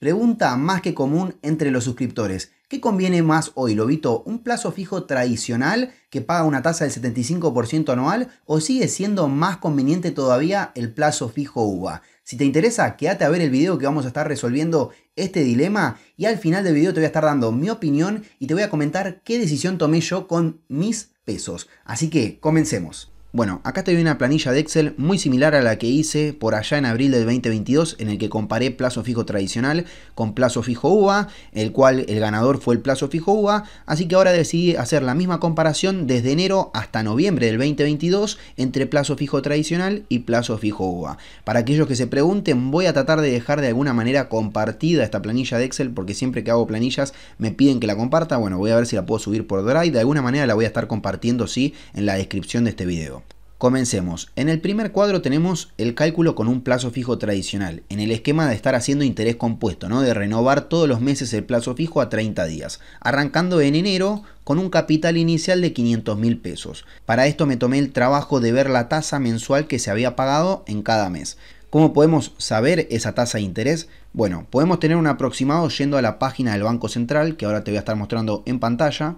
Pregunta más que común entre los suscriptores. ¿Qué conviene más hoy, Lobito? ¿Un plazo fijo tradicional que paga una tasa del 75% anual o sigue siendo más conveniente todavía el plazo fijo UVA? Si te interesa, quédate a ver el video que vamos a estar resolviendo este dilema y al final del video te voy a estar dando mi opinión y te voy a comentar qué decisión tomé yo con mis pesos. Así que comencemos. Bueno, acá te doy una planilla de Excel muy similar a la que hice por allá en abril del 2022, en el que comparé plazo fijo tradicional con plazo fijo UVA, el cual el ganador fue el plazo fijo UVA, así que ahora decidí hacer la misma comparación desde enero hasta noviembre del 2022 entre plazo fijo tradicional y plazo fijo UVA. Para aquellos que se pregunten, voy a tratar de dejar de alguna manera compartida esta planilla de Excel, porque siempre que hago planillas me piden que la comparta, bueno, voy a ver si la puedo subir por Drive, de alguna manera la voy a estar compartiendo sí en la descripción de este video. Comencemos. En el primer cuadro tenemos el cálculo con un plazo fijo tradicional, en el esquema de estar haciendo interés compuesto, ¿no? de renovar todos los meses el plazo fijo a 30 días, arrancando en enero con un capital inicial de 500 mil pesos. Para esto me tomé el trabajo de ver la tasa mensual que se había pagado en cada mes. ¿Cómo podemos saber esa tasa de interés? Bueno, podemos tener un aproximado yendo a la página del Banco Central, que ahora te voy a estar mostrando en pantalla,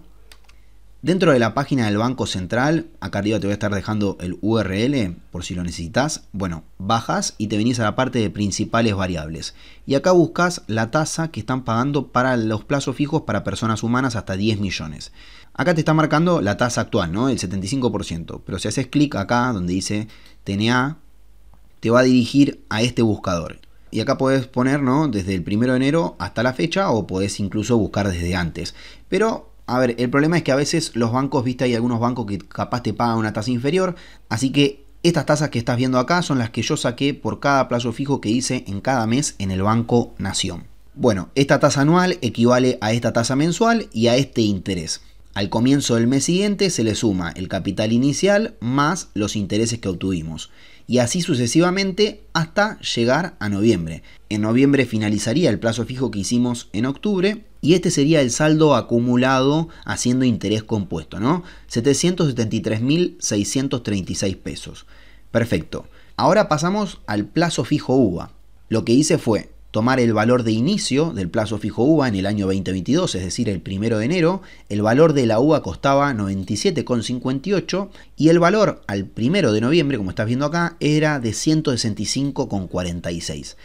Dentro de la página del Banco Central, acá arriba te voy a estar dejando el URL por si lo necesitas. Bueno, bajas y te venís a la parte de principales variables. Y acá buscas la tasa que están pagando para los plazos fijos para personas humanas hasta 10 millones. Acá te está marcando la tasa actual, ¿no? El 75%. Pero si haces clic acá donde dice TNA, te va a dirigir a este buscador. Y acá podés poner, ¿no? Desde el 1 de enero hasta la fecha o podés incluso buscar desde antes. Pero a ver, el problema es que a veces los bancos, viste, hay algunos bancos que capaz te pagan una tasa inferior, así que estas tasas que estás viendo acá son las que yo saqué por cada plazo fijo que hice en cada mes en el Banco Nación. Bueno, esta tasa anual equivale a esta tasa mensual y a este interés. Al comienzo del mes siguiente se le suma el capital inicial más los intereses que obtuvimos y así sucesivamente hasta llegar a noviembre. En noviembre finalizaría el plazo fijo que hicimos en octubre y este sería el saldo acumulado haciendo interés compuesto, ¿no? 773.636 pesos. Perfecto. Ahora pasamos al plazo fijo UVA. Lo que hice fue tomar el valor de inicio del plazo fijo UVA en el año 2022, es decir, el primero de enero, el valor de la UVA costaba 97,58 y el valor al primero de noviembre, como estás viendo acá, era de 165,46.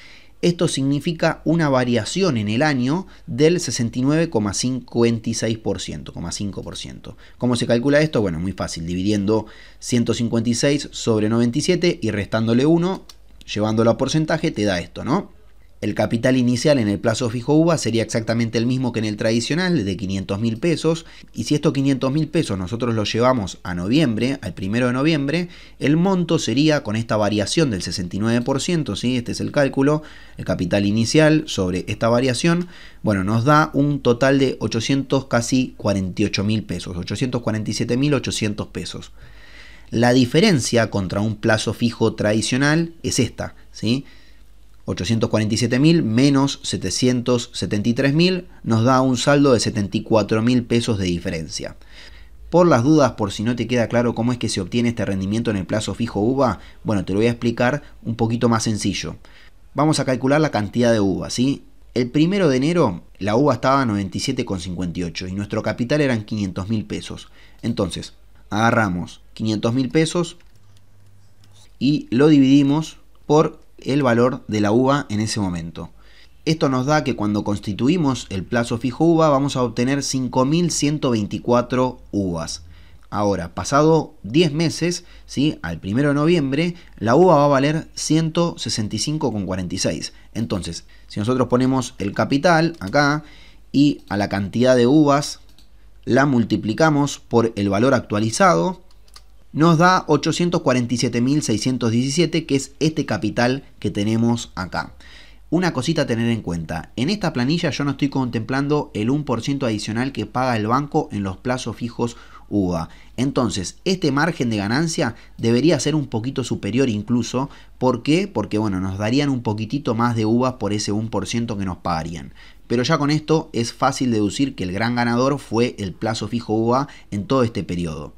Esto significa una variación en el año del 69,56%, 5%. ¿Cómo se calcula esto? Bueno, muy fácil, dividiendo 156 sobre 97 y restándole 1, llevándolo a porcentaje, te da esto, ¿no? El capital inicial en el plazo fijo UVA sería exactamente el mismo que en el tradicional, de 500 mil pesos. Y si estos 500 mil pesos nosotros los llevamos a noviembre, al primero de noviembre, el monto sería con esta variación del 69%, ¿sí? este es el cálculo, el capital inicial sobre esta variación, bueno, nos da un total de 800 casi mil pesos, 847 mil 800 pesos. La diferencia contra un plazo fijo tradicional es esta, ¿sí? 847.000 menos 773.000 nos da un saldo de 74.000 pesos de diferencia. Por las dudas, por si no te queda claro cómo es que se obtiene este rendimiento en el plazo fijo UVA, bueno, te lo voy a explicar un poquito más sencillo. Vamos a calcular la cantidad de UVA, ¿sí? El primero de enero la UVA estaba a 97,58 y nuestro capital eran 500.000 mil pesos. Entonces, agarramos 500.000 mil pesos y lo dividimos por el valor de la uva en ese momento. Esto nos da que cuando constituimos el plazo fijo uva vamos a obtener 5.124 uvas. Ahora, pasado 10 meses, ¿sí? al 1 de noviembre, la uva va a valer 165,46. Entonces, si nosotros ponemos el capital acá y a la cantidad de uvas la multiplicamos por el valor actualizado, nos da 847.617, que es este capital que tenemos acá. Una cosita a tener en cuenta, en esta planilla yo no estoy contemplando el 1% adicional que paga el banco en los plazos fijos UVA. Entonces, este margen de ganancia debería ser un poquito superior incluso. ¿Por qué? Porque bueno, nos darían un poquitito más de UVA por ese 1% que nos pagarían. Pero ya con esto es fácil deducir que el gran ganador fue el plazo fijo UVA en todo este periodo.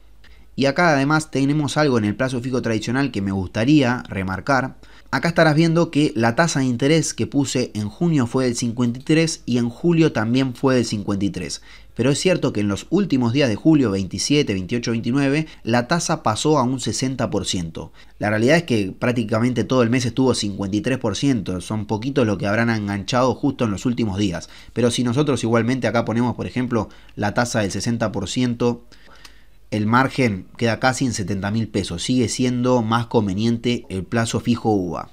Y acá además tenemos algo en el plazo fijo tradicional que me gustaría remarcar. Acá estarás viendo que la tasa de interés que puse en junio fue del 53 y en julio también fue del 53. Pero es cierto que en los últimos días de julio, 27, 28, 29, la tasa pasó a un 60%. La realidad es que prácticamente todo el mes estuvo 53%, son poquitos los que habrán enganchado justo en los últimos días. Pero si nosotros igualmente acá ponemos, por ejemplo, la tasa del 60%, el margen queda casi en 70 mil pesos. Sigue siendo más conveniente el plazo fijo UVA.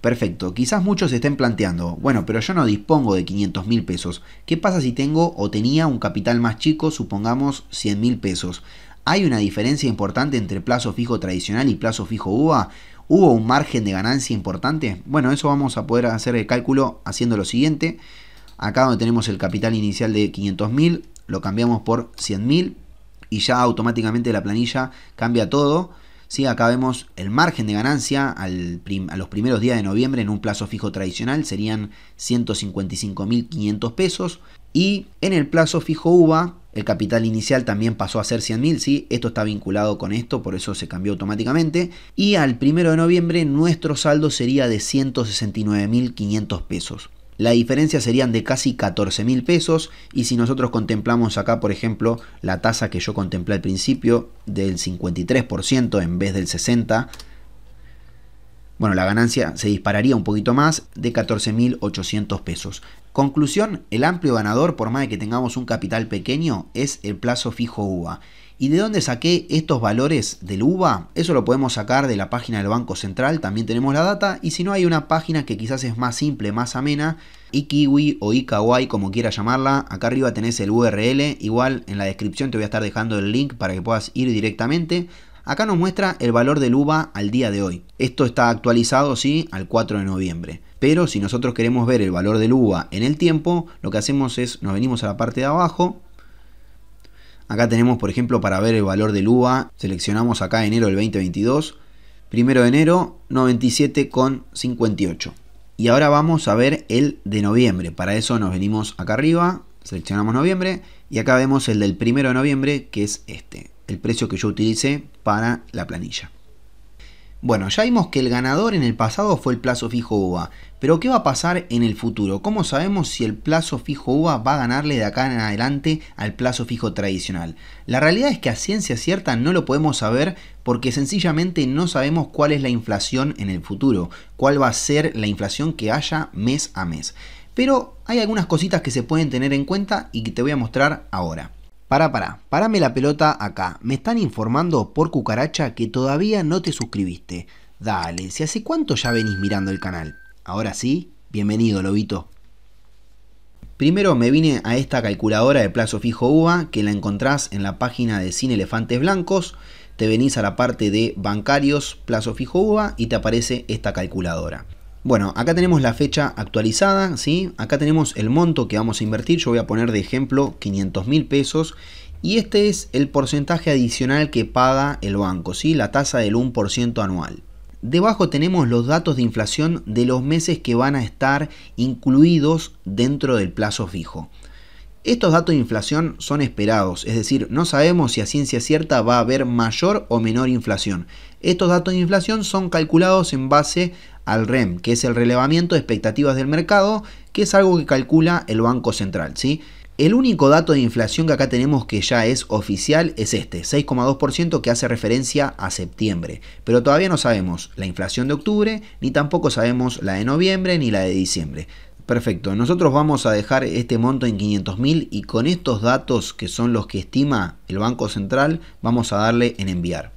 Perfecto, quizás muchos estén planteando, bueno, pero yo no dispongo de 500 mil pesos. ¿Qué pasa si tengo o tenía un capital más chico, supongamos 100 mil pesos? ¿Hay una diferencia importante entre plazo fijo tradicional y plazo fijo UVA? ¿Hubo un margen de ganancia importante? Bueno, eso vamos a poder hacer el cálculo haciendo lo siguiente. Acá donde tenemos el capital inicial de 500 mil, lo cambiamos por 100 mil y ya automáticamente la planilla cambia todo. Acá vemos el margen de ganancia a los primeros días de noviembre en un plazo fijo tradicional serían 155.500 pesos y en el plazo fijo UVA el capital inicial también pasó a ser 100.000, esto está vinculado con esto, por eso se cambió automáticamente. Y al primero de noviembre nuestro saldo sería de 169.500 pesos la diferencia serían de casi 14.000 mil pesos y si nosotros contemplamos acá, por ejemplo, la tasa que yo contemplé al principio del 53% en vez del 60%, bueno, la ganancia se dispararía un poquito más de 14.800 pesos. Conclusión, el amplio ganador, por más de que tengamos un capital pequeño, es el plazo fijo UVA. ¿Y de dónde saqué estos valores del UVA? Eso lo podemos sacar de la página del Banco Central, también tenemos la data. Y si no, hay una página que quizás es más simple, más amena, Ikiwi o Ikawai, como quiera llamarla. Acá arriba tenés el URL, igual en la descripción te voy a estar dejando el link para que puedas ir directamente. Acá nos muestra el valor del UVA al día de hoy. Esto está actualizado, sí, al 4 de noviembre. Pero si nosotros queremos ver el valor del UVA en el tiempo, lo que hacemos es nos venimos a la parte de abajo, Acá tenemos, por ejemplo, para ver el valor del UVA, seleccionamos acá enero del 2022, primero de enero 97,58. Y ahora vamos a ver el de noviembre, para eso nos venimos acá arriba, seleccionamos noviembre y acá vemos el del primero de noviembre que es este, el precio que yo utilicé para la planilla. Bueno, ya vimos que el ganador en el pasado fue el plazo fijo UVA, pero ¿qué va a pasar en el futuro? ¿Cómo sabemos si el plazo fijo UVA va a ganarle de acá en adelante al plazo fijo tradicional? La realidad es que a ciencia cierta no lo podemos saber porque sencillamente no sabemos cuál es la inflación en el futuro, cuál va a ser la inflación que haya mes a mes. Pero hay algunas cositas que se pueden tener en cuenta y que te voy a mostrar ahora. Para, para, parame la pelota acá. Me están informando por cucaracha que todavía no te suscribiste. Dale, si hace cuánto ya venís mirando el canal. Ahora sí, bienvenido, lobito. Primero me vine a esta calculadora de plazo fijo UVA que la encontrás en la página de Cine Elefantes Blancos. Te venís a la parte de bancarios, plazo fijo UVA y te aparece esta calculadora. Bueno, acá tenemos la fecha actualizada, ¿sí? Acá tenemos el monto que vamos a invertir. Yo voy a poner de ejemplo 500 mil pesos. Y este es el porcentaje adicional que paga el banco, ¿sí? La tasa del 1% anual. Debajo tenemos los datos de inflación de los meses que van a estar incluidos dentro del plazo fijo. Estos datos de inflación son esperados, es decir, no sabemos si a ciencia cierta va a haber mayor o menor inflación. Estos datos de inflación son calculados en base al REM, que es el relevamiento de expectativas del mercado, que es algo que calcula el Banco Central. ¿sí? El único dato de inflación que acá tenemos que ya es oficial es este, 6,2% que hace referencia a septiembre. Pero todavía no sabemos la inflación de octubre, ni tampoco sabemos la de noviembre ni la de diciembre. Perfecto, nosotros vamos a dejar este monto en 500.000 y con estos datos que son los que estima el Banco Central vamos a darle en enviar.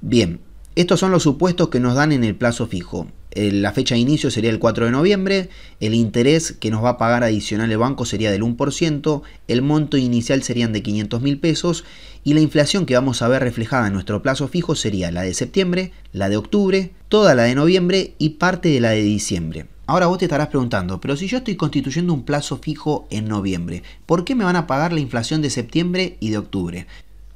Bien, estos son los supuestos que nos dan en el plazo fijo. Eh, la fecha de inicio sería el 4 de noviembre, el interés que nos va a pagar adicional el banco sería del 1%, el monto inicial serían de 500 mil pesos y la inflación que vamos a ver reflejada en nuestro plazo fijo sería la de septiembre, la de octubre, toda la de noviembre y parte de la de diciembre. Ahora vos te estarás preguntando, pero si yo estoy constituyendo un plazo fijo en noviembre, ¿por qué me van a pagar la inflación de septiembre y de octubre?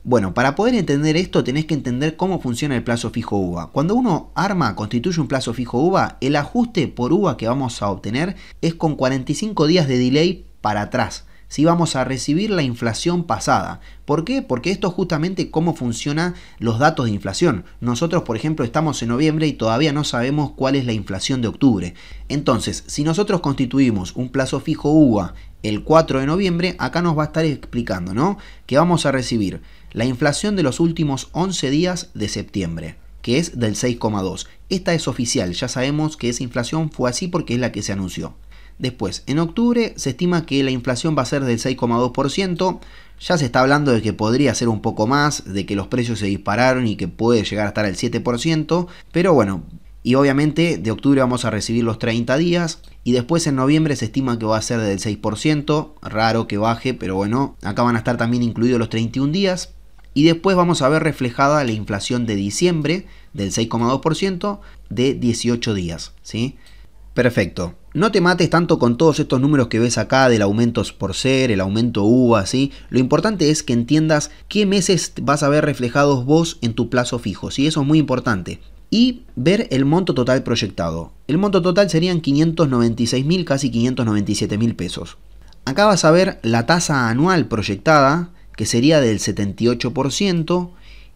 Bueno, para poder entender esto tenés que entender cómo funciona el plazo fijo UVA. Cuando uno arma, constituye un plazo fijo UVA, el ajuste por UVA que vamos a obtener es con 45 días de delay para atrás. Si vamos a recibir la inflación pasada. ¿Por qué? Porque esto es justamente cómo funcionan los datos de inflación. Nosotros, por ejemplo, estamos en noviembre y todavía no sabemos cuál es la inflación de octubre. Entonces, si nosotros constituimos un plazo fijo UVA el 4 de noviembre, acá nos va a estar explicando, ¿no? Que vamos a recibir la inflación de los últimos 11 días de septiembre, que es del 6,2. Esta es oficial, ya sabemos que esa inflación fue así porque es la que se anunció. Después, en octubre se estima que la inflación va a ser del 6,2%. Ya se está hablando de que podría ser un poco más, de que los precios se dispararon y que puede llegar a estar al 7%, pero bueno, y obviamente de octubre vamos a recibir los 30 días y después en noviembre se estima que va a ser del 6%, raro que baje, pero bueno, acá van a estar también incluidos los 31 días, y después vamos a ver reflejada la inflación de diciembre del 6,2% de 18 días. ¿sí? Perfecto. No te mates tanto con todos estos números que ves acá del aumento por ser, el aumento UVA, ¿sí? Lo importante es que entiendas qué meses vas a ver reflejados vos en tu plazo fijo, ¿sí? Eso es muy importante. Y ver el monto total proyectado. El monto total serían 596 mil, casi 597 mil pesos. Acá vas a ver la tasa anual proyectada, que sería del 78%,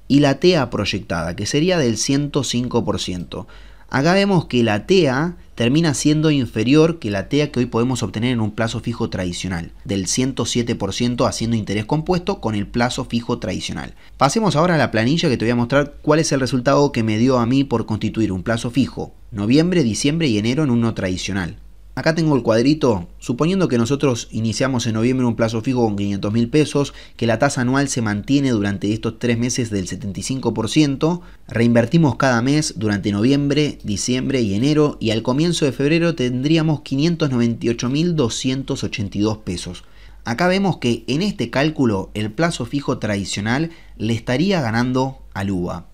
y la TEA proyectada, que sería del 105%. Acá vemos que la TEA termina siendo inferior que la TEA que hoy podemos obtener en un plazo fijo tradicional, del 107% haciendo interés compuesto con el plazo fijo tradicional. Pasemos ahora a la planilla que te voy a mostrar cuál es el resultado que me dio a mí por constituir un plazo fijo, noviembre, diciembre y enero en uno tradicional. Acá tengo el cuadrito, suponiendo que nosotros iniciamos en noviembre un plazo fijo con 500 mil pesos, que la tasa anual se mantiene durante estos tres meses del 75%, reinvertimos cada mes durante noviembre, diciembre y enero y al comienzo de febrero tendríamos 282 pesos. Acá vemos que en este cálculo el plazo fijo tradicional le estaría ganando al UBA.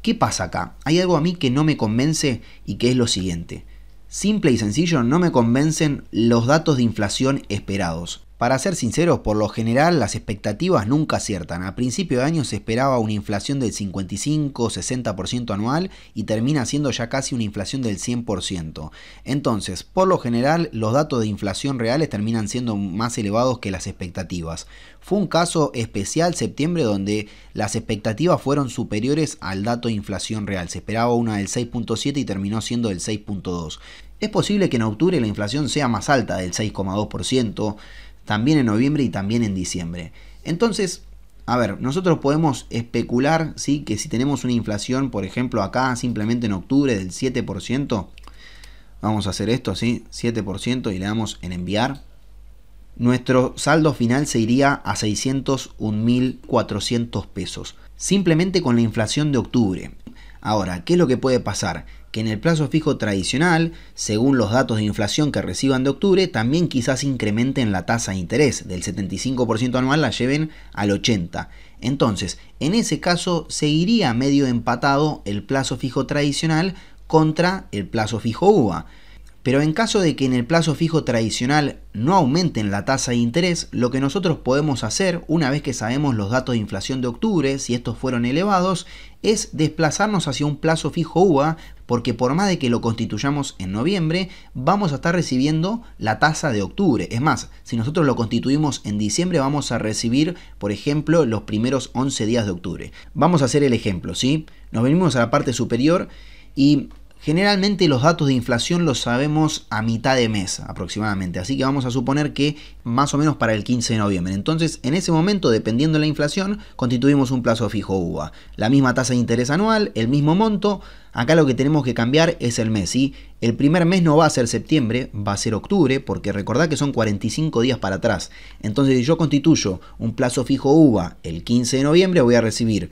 ¿Qué pasa acá? Hay algo a mí que no me convence y que es lo siguiente. Simple y sencillo, no me convencen los datos de inflación esperados. Para ser sinceros, por lo general las expectativas nunca aciertan. A principio de año se esperaba una inflación del 55-60% anual y termina siendo ya casi una inflación del 100%. Entonces, por lo general, los datos de inflación reales terminan siendo más elevados que las expectativas. Fue un caso especial septiembre donde las expectativas fueron superiores al dato de inflación real. Se esperaba una del 6.7 y terminó siendo del 6.2. Es posible que en octubre la inflación sea más alta del 6,2% también en noviembre y también en diciembre. Entonces, a ver, nosotros podemos especular ¿sí? que si tenemos una inflación, por ejemplo, acá simplemente en octubre del 7%, vamos a hacer esto así, 7% y le damos en enviar. Nuestro saldo final se iría a 601.400 pesos, simplemente con la inflación de octubre. Ahora, ¿qué es lo que puede pasar? que en el plazo fijo tradicional, según los datos de inflación que reciban de octubre, también quizás incrementen la tasa de interés, del 75% anual la lleven al 80%. Entonces, en ese caso seguiría medio empatado el plazo fijo tradicional contra el plazo fijo UVA. Pero en caso de que en el plazo fijo tradicional no aumenten la tasa de interés, lo que nosotros podemos hacer, una vez que sabemos los datos de inflación de octubre, si estos fueron elevados, es desplazarnos hacia un plazo fijo UVA porque por más de que lo constituyamos en noviembre, vamos a estar recibiendo la tasa de octubre. Es más, si nosotros lo constituimos en diciembre, vamos a recibir, por ejemplo, los primeros 11 días de octubre. Vamos a hacer el ejemplo, ¿sí? Nos venimos a la parte superior y Generalmente los datos de inflación los sabemos a mitad de mes aproximadamente, así que vamos a suponer que más o menos para el 15 de noviembre. Entonces, en ese momento, dependiendo de la inflación, constituimos un plazo fijo UVA. La misma tasa de interés anual, el mismo monto, Acá lo que tenemos que cambiar es el mes, ¿sí? El primer mes no va a ser septiembre, va a ser octubre, porque recordad que son 45 días para atrás. Entonces, si yo constituyo un plazo fijo UVA el 15 de noviembre, voy a recibir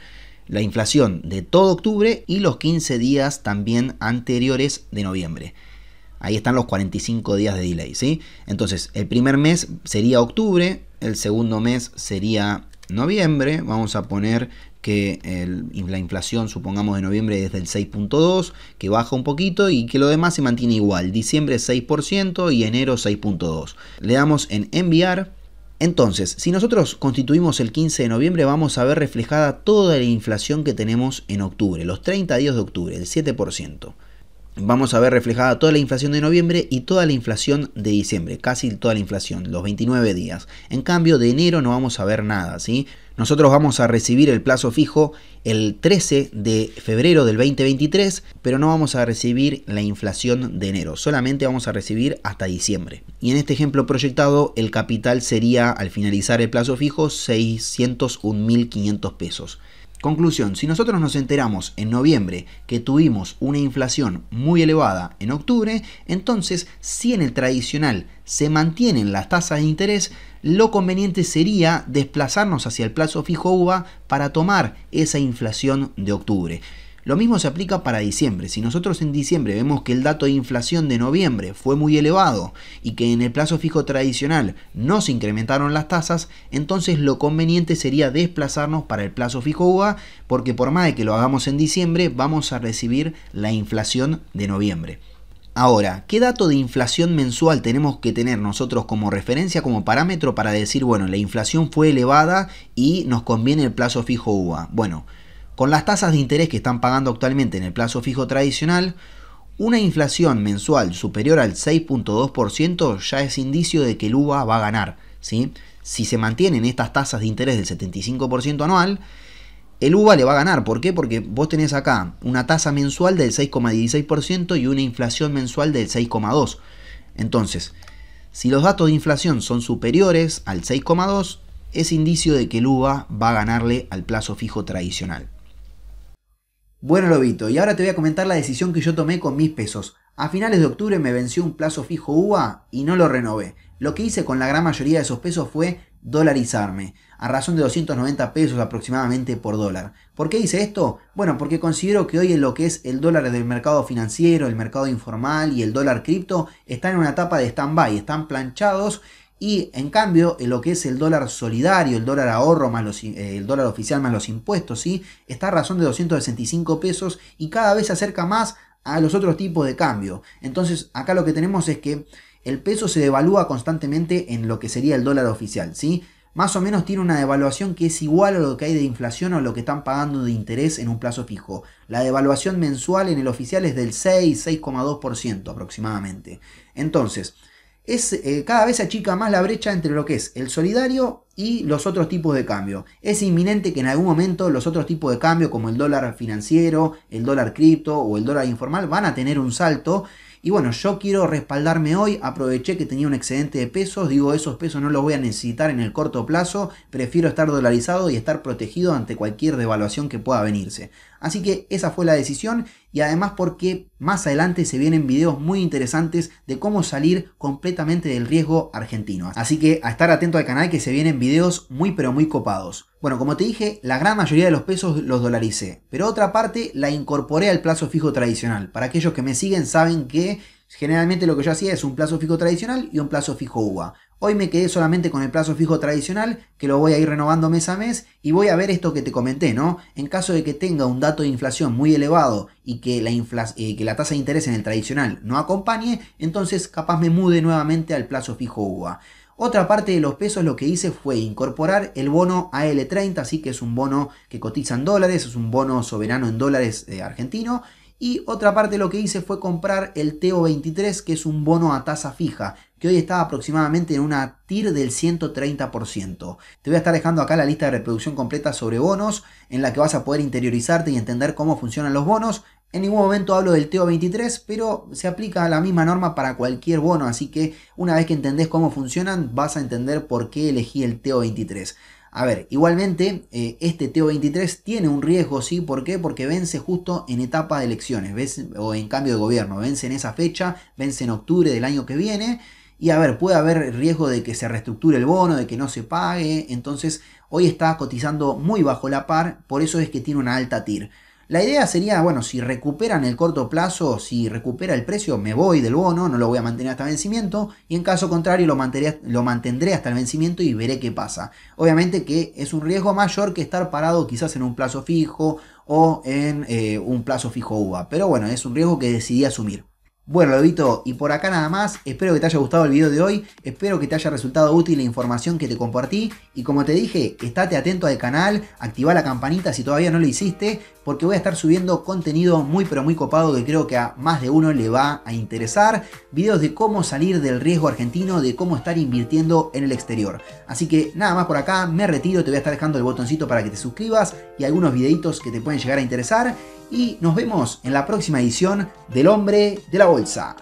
la inflación de todo octubre y los 15 días también anteriores de noviembre. Ahí están los 45 días de delay, ¿sí? Entonces, el primer mes sería octubre, el segundo mes sería noviembre, vamos a poner que la inflación, supongamos, de noviembre es del 6.2, que baja un poquito y que lo demás se mantiene igual. Diciembre 6% y enero 6.2. Le damos en enviar entonces, si nosotros constituimos el 15 de noviembre, vamos a ver reflejada toda la inflación que tenemos en octubre, los 30 días de octubre, el 7% vamos a ver reflejada toda la inflación de noviembre y toda la inflación de diciembre, casi toda la inflación, los 29 días. En cambio, de enero no vamos a ver nada, ¿sí? Nosotros vamos a recibir el plazo fijo el 13 de febrero del 2023, pero no vamos a recibir la inflación de enero, solamente vamos a recibir hasta diciembre. Y en este ejemplo proyectado, el capital sería, al finalizar el plazo fijo, 601.500 pesos. Conclusión, si nosotros nos enteramos en noviembre que tuvimos una inflación muy elevada en octubre, entonces si en el tradicional se mantienen las tasas de interés, lo conveniente sería desplazarnos hacia el plazo fijo UVA para tomar esa inflación de octubre. Lo mismo se aplica para diciembre. Si nosotros en diciembre vemos que el dato de inflación de noviembre fue muy elevado y que en el plazo fijo tradicional no se incrementaron las tasas, entonces lo conveniente sería desplazarnos para el plazo fijo UVA porque por más de que lo hagamos en diciembre vamos a recibir la inflación de noviembre. Ahora, ¿qué dato de inflación mensual tenemos que tener nosotros como referencia, como parámetro para decir, bueno, la inflación fue elevada y nos conviene el plazo fijo UVA? Bueno, con las tasas de interés que están pagando actualmente en el plazo fijo tradicional, una inflación mensual superior al 6.2% ya es indicio de que el UBA va a ganar. Si se mantienen estas tasas de interés del 75% anual, el UBA le va a ganar. ¿Por qué? Porque vos tenés acá una tasa mensual del 6,16% y una inflación mensual del 6,2%. Entonces, si los datos de inflación son superiores al 6,2%, es indicio de que el UBA va a ganarle al plazo fijo tradicional. Bueno, Lobito, y ahora te voy a comentar la decisión que yo tomé con mis pesos. A finales de octubre me venció un plazo fijo UVA y no lo renové. Lo que hice con la gran mayoría de esos pesos fue dolarizarme, a razón de 290 pesos aproximadamente por dólar. ¿Por qué hice esto? Bueno, porque considero que hoy en lo que es el dólar del mercado financiero, el mercado informal y el dólar cripto están en una etapa de stand-by, están planchados y en cambio, lo que es el dólar solidario, el dólar ahorro más los, eh, el dólar oficial más los impuestos, ¿sí? está a razón de 265 pesos y cada vez se acerca más a los otros tipos de cambio. Entonces, acá lo que tenemos es que el peso se devalúa constantemente en lo que sería el dólar oficial, ¿sí? Más o menos tiene una devaluación que es igual a lo que hay de inflación o lo que están pagando de interés en un plazo fijo. La devaluación mensual en el oficial es del 6, 6,2% aproximadamente. Entonces, es, eh, cada vez se achica más la brecha entre lo que es el solidario y los otros tipos de cambio. Es inminente que en algún momento los otros tipos de cambio, como el dólar financiero, el dólar cripto o el dólar informal, van a tener un salto. Y bueno, yo quiero respaldarme hoy, aproveché que tenía un excedente de pesos, digo, esos pesos no los voy a necesitar en el corto plazo, prefiero estar dolarizado y estar protegido ante cualquier devaluación que pueda venirse. Así que esa fue la decisión y además porque más adelante se vienen videos muy interesantes de cómo salir completamente del riesgo argentino. Así que a estar atento al canal que se vienen videos muy pero muy copados. Bueno, como te dije, la gran mayoría de los pesos los dolaricé, pero otra parte la incorporé al plazo fijo tradicional. Para aquellos que me siguen saben que generalmente lo que yo hacía es un plazo fijo tradicional y un plazo fijo UVA. Hoy me quedé solamente con el plazo fijo tradicional, que lo voy a ir renovando mes a mes, y voy a ver esto que te comenté, ¿no? En caso de que tenga un dato de inflación muy elevado y que la, eh, que la tasa de interés en el tradicional no acompañe, entonces capaz me mude nuevamente al plazo fijo UVA. Otra parte de los pesos lo que hice fue incorporar el bono AL30, así que es un bono que cotiza en dólares, es un bono soberano en dólares eh, argentino, y otra parte lo que hice fue comprar el TO23, que es un bono a tasa fija que hoy está aproximadamente en una TIR del 130%. Te voy a estar dejando acá la lista de reproducción completa sobre bonos, en la que vas a poder interiorizarte y entender cómo funcionan los bonos. En ningún momento hablo del TO23, pero se aplica la misma norma para cualquier bono, así que una vez que entendés cómo funcionan, vas a entender por qué elegí el TO23. A ver, igualmente, eh, este TO23 tiene un riesgo, ¿sí? ¿Por qué? Porque vence justo en etapa de elecciones, ¿ves? o en cambio de gobierno, vence en esa fecha, vence en octubre del año que viene, y a ver, puede haber riesgo de que se reestructure el bono, de que no se pague. Entonces, hoy está cotizando muy bajo la par, por eso es que tiene una alta TIR. La idea sería, bueno, si recupera en el corto plazo, si recupera el precio, me voy del bono, no lo voy a mantener hasta vencimiento, y en caso contrario lo mantendré, hasta el vencimiento y veré qué pasa. Obviamente que es un riesgo mayor que estar parado quizás en un plazo fijo o en eh, un plazo fijo UVA, pero bueno, es un riesgo que decidí asumir. Bueno, Lobito, y por acá nada más. Espero que te haya gustado el video de hoy. Espero que te haya resultado útil la información que te compartí. Y como te dije, estate atento al canal, activa la campanita si todavía no lo hiciste, porque voy a estar subiendo contenido muy pero muy copado que creo que a más de uno le va a interesar. Videos de cómo salir del riesgo argentino, de cómo estar invirtiendo en el exterior. Así que nada más por acá, me retiro, te voy a estar dejando el botoncito para que te suscribas y algunos videitos que te pueden llegar a interesar. Y nos vemos en la próxima edición del hombre de la 为啥？